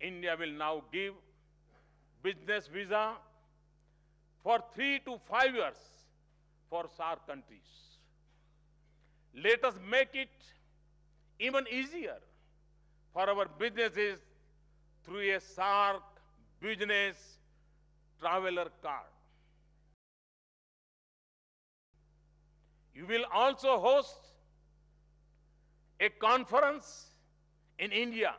India will now give business visa for three to five years for SAR countries. Let us make it even easier for our businesses through a SAR business traveler card. You will also host a conference in India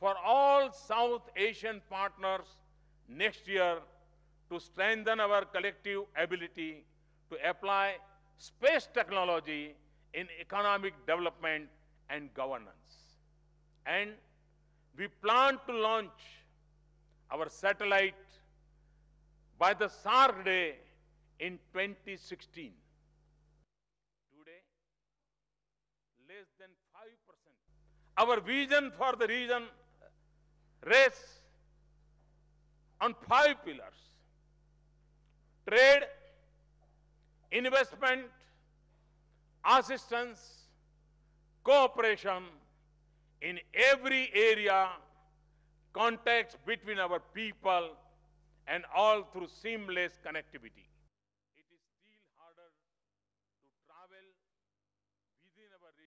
for all South Asian partners next year to strengthen our collective ability to apply space technology in economic development and governance. And we plan to launch our satellite by the Saturday Day in 2016. Today, less than 5%. Our vision for the region race on five pillars trade, investment, assistance, cooperation in every area, contacts between our people, and all through seamless connectivity.